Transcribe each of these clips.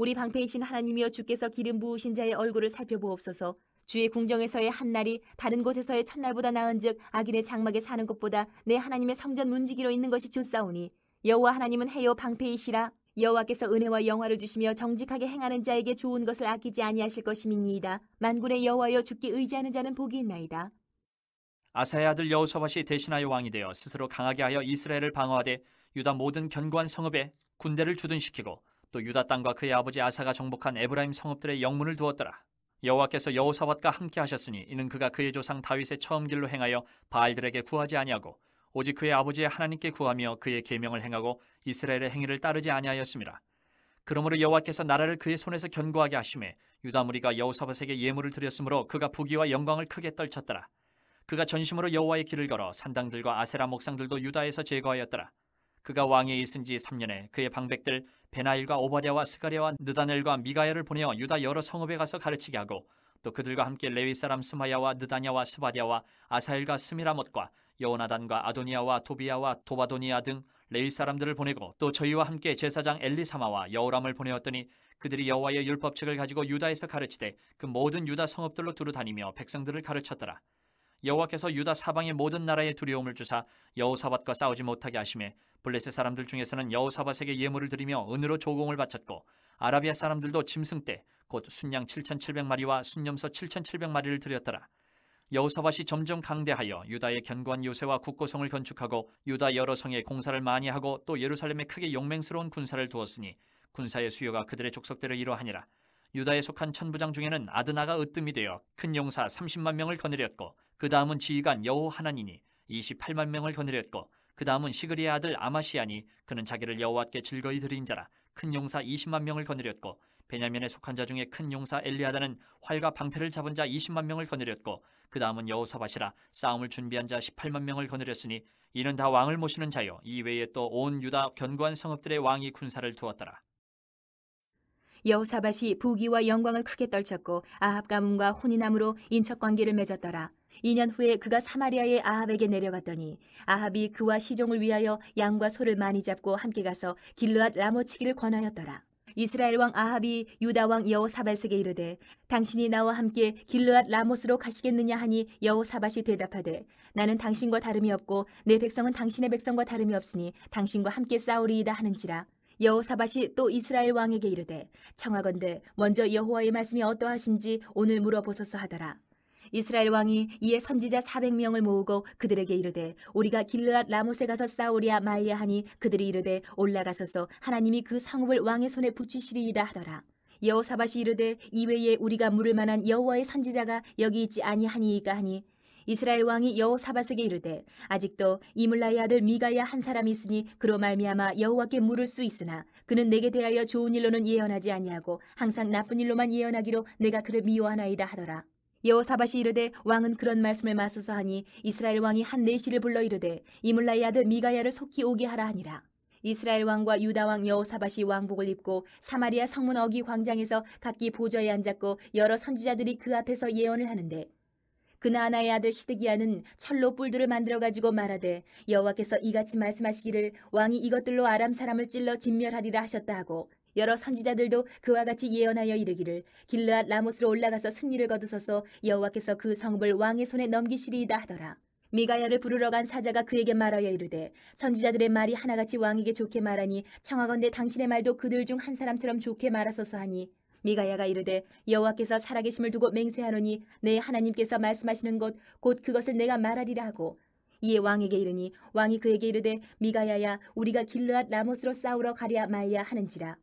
우리 방패이신 하나님이여 주께서 기름 부으신 자의 얼굴을 살펴보옵소서 주의 궁정에서의 한날이 다른 곳에서의 첫날보다 나은즉 악인의 장막에 사는 것보다 내 하나님의 성전 문지기로 있는 것이 좋사오니 여호와 하나님은 해요 방패이시라 여호와께서 은혜와 영화를 주시며 정직하게 행하는 자에게 좋은 것을 아끼지 아니하실 것임이니이다 만군의 여호와여 죽기 의지하는 자는 복이 있나이다 아사의 아들 여호사밧이 대신하여 왕이 되어 스스로 강하게 하여 이스라엘을 방어하되 유다 모든 견고한 성읍에 군대를 주둔시키고 또 유다 땅과 그의 아버지 아사가 정복한 에브라임 성읍들의 영문을 두었더라. 여호와께서 여호사밧과 함께 하셨으니 이는 그가 그의 조상 다윗의 처음 길로 행하여 바알들에게 구하지 아니하고 오직 그의 아버지의 하나님께 구하며 그의 계명을 행하고 이스라엘의 행위를 따르지 아니하였습니다. 그러므로 여호와께서 나라를 그의 손에서 견고하게 하심에 유다 무리가 여호사밧에게 예물을 드렸으므로 그가 부귀와 영광을 크게 떨쳤더라. 그가 전심으로 여호와의 길을 걸어 산당들과 아세라 목상들도 유다에서 제거하였더라. 그가 왕에 있은 지 3년에 그의 방백들 베나일과 오바댜와 스가랴와 느다넬과 미가엘을 보내어 유다 여러 성읍에 가서 가르치게 하고 또 그들과 함께 레위 사람 스마야와 느다냐와 스바디아와 아사일과 스미라못과 여호나단과 아도니아와 도비야와 도바도니아 등 레위 사람들을 보내고 또 저희와 함께 제사장 엘리사마와 여호람을 보내었더니 그들이 여호와의 율법책을 가지고 유다에서 가르치되 그 모든 유다 성읍들로 두루 다니며 백성들을 가르쳤더라. 여호와께서 유다 사방의 모든 나라에 두려움을 주사 여호사밭과 싸우지 못하게 하심에 블레셋 사람들 중에서는 여우사바에게 예물을 드리며 은으로 조공을 바쳤고 아라비아 사람들도 짐승 때 곧 순양 7,700마리와 순염소 7,700마리를 드렸더라. 여우사밧이 점점 강대하여 유다의 견고한 요새와 국고성을 건축하고 유다 여러 성에 공사를 많이 하고 또 예루살렘에 크게 용맹스러운 군사를 두었으니 군사의 수요가 그들의 족속대로 이러하니라. 유다에 속한 천부장 중에는 아드나가 으뜸이 되어 큰 용사 30만 명을 거느렸고 그 다음은 지휘관 여호 하나니니 28만 명을 거느렸고 그 다음은 시그리의 아들 아마시아니 그는 자기를 여호와께 즐거이 드린 자라 큰 용사 20만 명을 거느렸고 베냐민에 속한 자 중에 큰 용사 엘리아다는 활과 방패를 잡은 자 20만 명을 거느렸고 그 다음은 여호사밭이라 싸움을 준비한 자 18만 명을 거느렸으니 이는 다 왕을 모시는 자요 이외에 또 온 유다 견고한 성읍들의 왕이 군사를 두었더라. 여호사밭이 부귀와 영광을 크게 떨쳤고 아합가문과 혼인함으로 인척관계를 맺었더라. 2년 후에 그가 사마리아의 아합에게 내려갔더니 아합이 그와 시종을 위하여 양과 소를 많이 잡고 함께 가서 길르앗 라모치기를 권하였더라. 이스라엘 왕 아합이 유다 왕 여호사밧에게 이르되 당신이 나와 함께 길르앗 라모스로 가시겠느냐 하니 여호사밧이 대답하되 나는 당신과 다름이 없고 내 백성은 당신의 백성과 다름이 없으니 당신과 함께 싸우리이다 하는지라 여호사밧이 또 이스라엘 왕에게 이르되 청하건대 먼저 여호와의 말씀이 어떠하신지 오늘 물어보소서 하더라 이스라엘 왕이 이에 선지자 400명을 모으고 그들에게 이르되 우리가 길르앗 라못에 가서 싸우리야 말야 하니 그들이 이르되 올라가소서 하나님이 그 상업을 왕의 손에 붙이시리이다 하더라. 여호사밭이 이르되 이외에 우리가 물을 만한 여호와의 선지자가 여기 있지 아니하니이까 하니 이스라엘 왕이 여호사밧에게 이르되 아직도 이물라의 아들 미가야 한 사람이 있으니 그로 말미암아 여호와께 물을 수 있으나 그는 내게 대하여 좋은 일로는 예언하지 아니하고 항상 나쁜 일로만 예언하기로 내가 그를 미워하나이다 하더라 여호사밭이 이르되 왕은 그런 말씀을 마소서 하니 이스라엘 왕이 한 내시를 불러 이르되 이물라의 아들 미가야를 속히 오게 하라 하니라. 이스라엘 왕과 유다 왕 여호사밭이 왕복을 입고 사마리아 성문 어귀 광장에서 각기 보좌에 앉았고 여러 선지자들이 그 앞에서 예언을 하는데 그나하나의 아들 시드기야는 철로 뿔들을 만들어 가지고 말하되 여호와께서 이같이 말씀하시기를 왕이 이것들로 아람 사람을 찔러 진멸하리라 하셨다 하고 여러 선지자들도 그와 같이 예언하여 이르기를 길르앗 라못으로 올라가서 승리를 거두소서 여호와께서 그 성읍을 왕의 손에 넘기시리이다 하더라. 미가야를 부르러 간 사자가 그에게 말하여 이르되 선지자들의 말이 하나같이 왕에게 좋게 말하니 청하건대 당신의 말도 그들 중 한 사람처럼 좋게 말하소서 하니 미가야가 이르되 여호와께서 살아계심을 두고 맹세하노니 내 하나님께서 말씀하시는 것 곧 그것을 내가 말하리라 하고 이에 왕에게 이르니 왕이 그에게 이르되 미가야야 우리가 길르앗 라못으로 싸우러 가랴 말랴 하는지라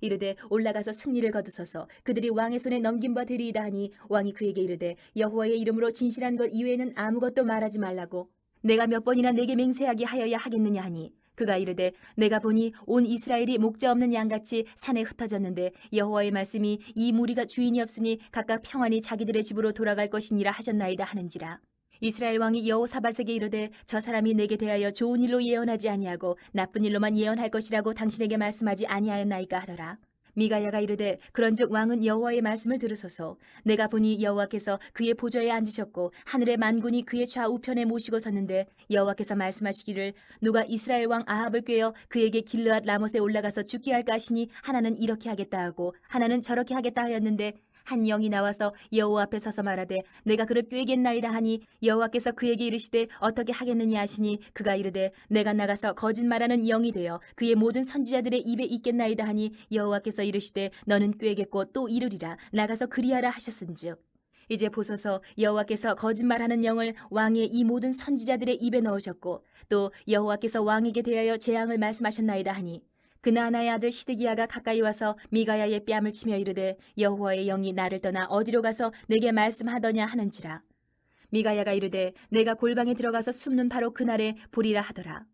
이르되 올라가서 승리를 거두소서 그들이 왕의 손에 넘긴 바 되리이다 하니 왕이 그에게 이르되 여호와의 이름으로 진실한 것 이외에는 아무것도 말하지 말라고 내가 몇 번이나 내게 맹세하게 하여야 하겠느냐 하니 그가 이르되 내가 보니 온 이스라엘이 목자 없는 양같이 산에 흩어졌는데 여호와의 말씀이 이 무리가 주인이 없으니 각각 평안히 자기들의 집으로 돌아갈 것이니라 하셨나이다 하는지라 이스라엘 왕이 여호사밧에게 이르되 저 사람이 내게 대하여 좋은 일로 예언하지 아니하고 나쁜 일로만 예언할 것이라고 당신에게 말씀하지 아니하였나이까 하더라. 미가야가 이르되 그런즉 왕은 여호와의 말씀을 들으소서 내가 보니 여호와께서 그의 보좌에 앉으셨고 하늘의 만군이 그의 좌우편에 모시고 섰는데 여호와께서 말씀하시기를 누가 이스라엘 왕 아합을 꿰어 그에게 길르앗 라못에 올라가서 죽게 할까 하시니 하나는 이렇게 하겠다 하고 하나는 저렇게 하겠다 하였는데 한 영이 나와서 여호 앞에 서서 말하되 내가 그를 꾀겠나이다 하니 여호와께서 그에게 이르시되 어떻게 하겠느냐 하시니 그가 이르되 내가 나가서 거짓말하는 영이 되어 그의 모든 선지자들의 입에 있겠나이다 하니 여호와께서 이르시되 너는 꾀겠고 또 이르리라 나가서 그리하라 하셨은즉 이제 보소서 여호와께서 거짓말하는 영을 왕의 이 모든 선지자들의 입에 넣으셨고 또 여호와께서 왕에게 대하여 재앙을 말씀하셨나이다 하니 그나하나의 아들 시드기야가 가까이 와서 미가야의 뺨을 치며 이르되 여호와의 영이 나를 떠나 어디로 가서 내게 말씀하더냐 하는지라. 미가야가 이르되 내가 골방에 들어가서 숨는 바로 그날에 보리라 하더라.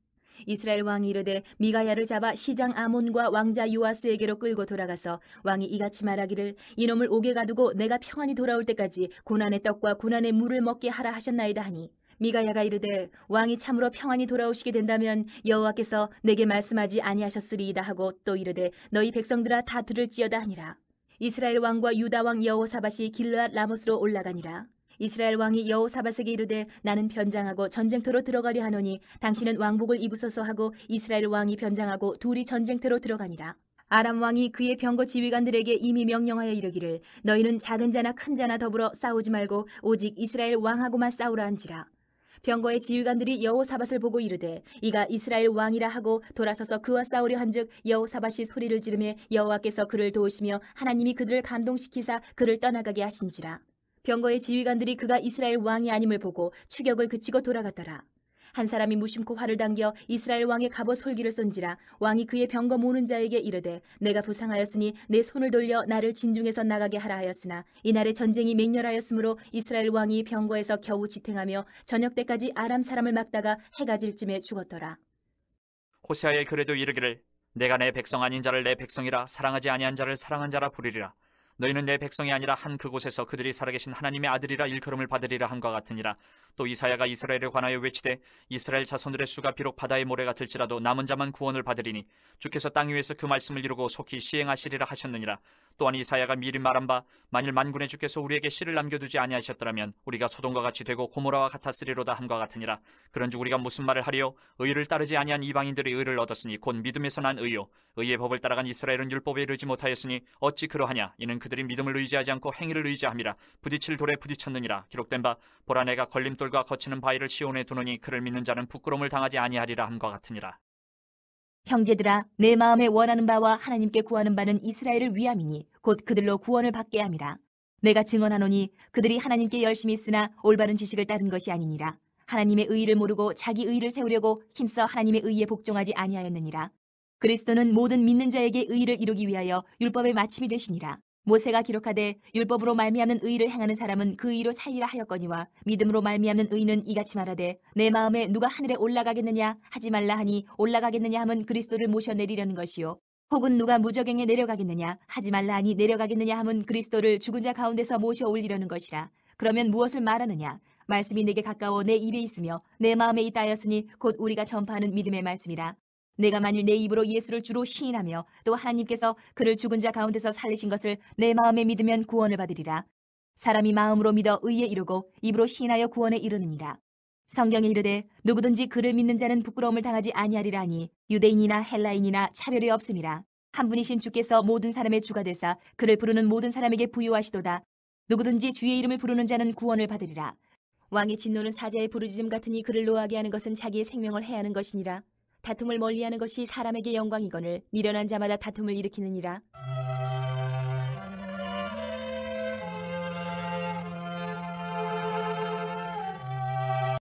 이스라엘 왕이 이르되 미가야를 잡아 시장 아몬과 왕자 요아스에게로 끌고 돌아가서 왕이 이같이 말하기를 이놈을 옥에 가두고 내가 평안히 돌아올 때까지 고난의 떡과 고난의 물을 먹게 하라 하셨나이다 하니 미가야가 이르되 왕이 참으로 평안히 돌아오시게 된다면 여호와께서 내게 말씀하지 아니하셨으리이다 하고 또 이르되 너희 백성들아 다 들을지어다 하니라 이스라엘 왕과 유다 왕 여호사밧이 길르앗 라모스로 올라가니라 이스라엘 왕이 여호사밧에게 이르되 나는 변장하고 전쟁터로 들어가려 하노니 당신은 왕복을 입으소서 하고 이스라엘 왕이 변장하고 둘이 전쟁터로 들어가니라 아람 왕이 그의 병거 지휘관들에게 이미 명령하여 이르기를 너희는 작은 자나 큰 자나 더불어 싸우지 말고 오직 이스라엘 왕하고만 싸우라 한지라 병거의 지휘관들이 여호사밭을 보고 이르되 이가 이스라엘 왕이라 하고 돌아서서 그와 싸우려 한즉 여호사밭이 소리를 지르며 여호와께서 그를 도우시며 하나님이 그들을 감동시키사 그를 떠나가게 하신지라 병거의 지휘관들이 그가 이스라엘 왕이 아님을 보고 추격을 그치고 돌아갔더라 한 사람이 무심코 활을 당겨 이스라엘 왕의 갑옷 솔기를 쏜지라 왕이 그의 병거 모는 자에게 이르되 내가 부상하였으니 내 손을 돌려 나를 진중에서 나가게 하라 하였으나 이날의 전쟁이 맹렬하였으므로 이스라엘 왕이 병거에서 겨우 지탱하며 저녁 때까지 아람 사람을 막다가 해가 질 쯤에 죽었더라. 호세아의 그래도 이르기를 내가 내 백성 아닌 자를 내 백성이라 사랑하지 아니한 자를 사랑한 자라 부리리라 너희는 내 백성이 아니라 한 그곳에서 그들이 살아계신 하나님의 아들이라 일컬음을 받으리라 한것 같으니라 또 이사야가 이스라엘에 관하여 외치되 이스라엘 자손들의 수가 비록 바다의 모래 같을지라도 남은 자만 구원을 받으리니 주께서 땅 위에서 그 말씀을 이루고 속히 시행하시리라 하셨느니라 또한 이사야가 미리 말한 바 만일 만군의 주께서 우리에게 시를 남겨두지 아니하셨더라면 우리가 소돔과 같이 되고 고모라와 같았으리로다 함과 같으니라 그런즉 우리가 무슨 말을 하리요 의를 따르지 아니한 이방인들이 의를 얻었으니 곧 믿음에서 난 의요 의의 법을 따라간 이스라엘은 율법에 이르지 못하였으니 어찌 그러하냐 이는 그들이 믿음을 의지하지 않고 행위를 의지함이라 부딪힐 돌에 부딪혔느니라 기록된 바 보라 내가 걸림돌 돌과 거치는 바위를 시온에 두느니 그를 믿는 자는 부끄러움을 당하지 아니하리라 함과 같으니라. 형제들아 내 마음에 원하는 바와 하나님께 구하는 바는 이스라엘을 위함이니 곧 그들로 구원을 받게 함이라. 내가 증언하노니 그들이 하나님께 열심히 있으나 올바른 지식을 따른 것이 아니니라. 하나님의 의를 의 모르고 자기 의를 의 세우려고 힘써 하나님의 의에 의 복종하지 아니하였느니라. 그리스도는 모든 믿는 자에게 의 의를 이루기 위하여 율법의 마침이 되시니라. 모세가 기록하되 율법으로 말미암는 의를 행하는 사람은 그 의로 살리라 하였거니와 믿음으로 말미암는 의는 이같이 말하되 내 마음에 누가 하늘에 올라가겠느냐 하지 말라 하니 올라가겠느냐 함은 그리스도를 모셔 내리려는 것이요 혹은 누가 무적행에 내려가겠느냐 하지 말라 하니 내려가겠느냐 함은 그리스도를 죽은 자 가운데서 모셔 올리려는 것이라 그러면 무엇을 말하느냐 말씀이 내게 가까워 내 입에 있으며 내 마음에 있다 하였으니 곧 우리가 전파하는 믿음의 말씀이라 내가 만일 내 입으로 예수를 주로 시인하며 또 하나님께서 그를 죽은 자 가운데서 살리신 것을 내 마음에 믿으면 구원을 받으리라. 사람이 마음으로 믿어 의에 이르고 입으로 시인하여 구원에 이르느니라. 성경에 이르되 누구든지 그를 믿는 자는 부끄러움을 당하지 아니하리라니 유대인이나 헬라인이나 차별이 없음니라한 분이신 주께서 모든 사람의 주가 되사 그를 부르는 모든 사람에게 부유하시도다. 누구든지 주의 이름을 부르는 자는 구원을 받으리라. 왕의 진노는 사자의 부르짖음 같으니 그를 노하게 하는 것은 자기의 생명을 해하는 야 것이니라. 다툼을 멀리하는 것이 사람에게 영광이거늘 미련한 자마다 다툼을 일으키느니라.